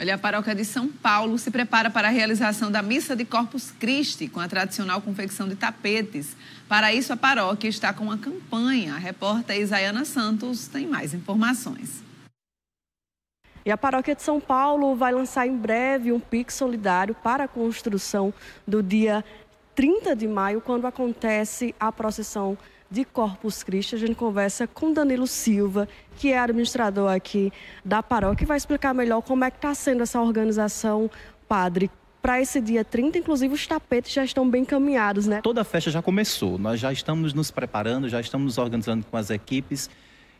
Olha, a paróquia de São Paulo se prepara para a realização da missa de Corpus Christi, com a tradicional confecção de tapetes. Para isso, a paróquia está com uma campanha. A repórter Isaiana Santos tem mais informações. E a Paróquia de São Paulo vai lançar em breve um PIX solidário para a construção do Dia 30 de maio, quando acontece a procissão de Corpus Christi. A gente conversa com Danilo Silva, que é administrador aqui da paróquia, que vai explicar melhor como é que está sendo essa organização, padre. Para esse dia 30, inclusive, os tapetes já estão bem caminhados, né? Toda a festa já começou. Nós já estamos nos preparando, já estamos nos organizando com as equipes.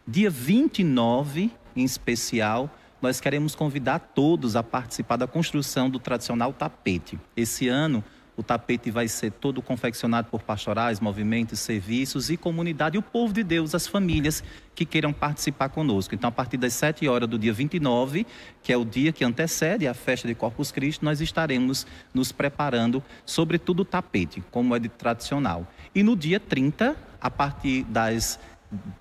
Dia 29, em especial, nós queremos convidar todos a participar da construção do tradicional tapete. Esse ano, o tapete vai ser todo confeccionado por pastorais, movimentos, serviços e comunidade, e o povo de Deus, as famílias que queiram participar conosco. Então, a partir das 7 horas do dia 29, que é o dia que antecede a festa de Corpus Christi, nós estaremos nos preparando, sobretudo o tapete, como é de tradicional. E no dia 30, a partir das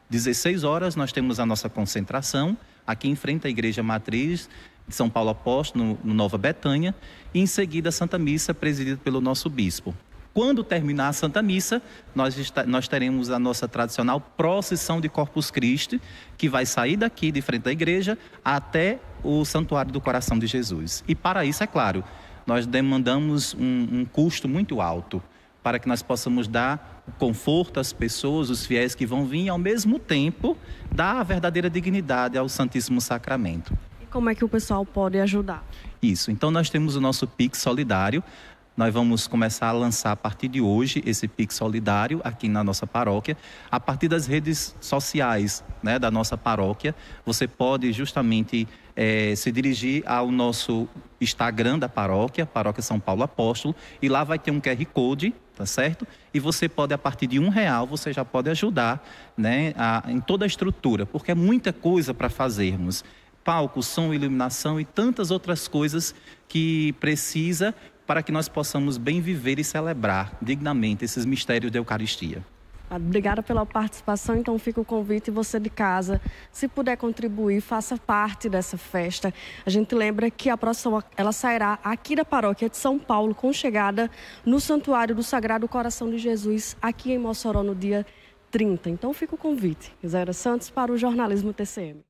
16 horas, nós temos a nossa concentração aqui em frente à Igreja Matriz de São Paulo Apóstolo, no, Nova Betânia, e em seguida a Santa Missa, presidida pelo nosso bispo. Quando terminar a Santa Missa, nós, nós teremos a nossa tradicional procissão de Corpus Christi, que vai sair daqui, de frente à igreja, até o Santuário do Coração de Jesus. E para isso, é claro, nós demandamos um, um custo muito alto para que nós possamos dar conforto às pessoas, os fiéis que vão vir, e ao mesmo tempo dar a verdadeira dignidade ao Santíssimo Sacramento. Como é que o pessoal pode ajudar? Isso. Então nós temos o nosso Pix solidário. Nós vamos começar a lançar a partir de hoje esse Pix solidário aqui na nossa paróquia. A partir das redes sociais né, da nossa paróquia, você pode justamente é, se dirigir ao nosso Instagram da paróquia, Paróquia São Paulo Apóstolo, e lá vai ter um QR Code, tá certo? E você pode, a partir de um real, você já pode ajudar né, a, em toda a estrutura, porque é muita coisa para fazermos palco, som, iluminação e tantas outras coisas que precisa para que nós possamos bem viver e celebrar dignamente esses mistérios da Eucaristia. Obrigada pela participação. Então fica o convite você de casa, se puder contribuir, faça parte dessa festa. A gente lembra que a próxima ela sairá aqui da paróquia de São Paulo com chegada no Santuário do Sagrado Coração de Jesus aqui em Mossoró no dia 30. Então fica o convite. Isaira Santos para o Jornalismo TCM.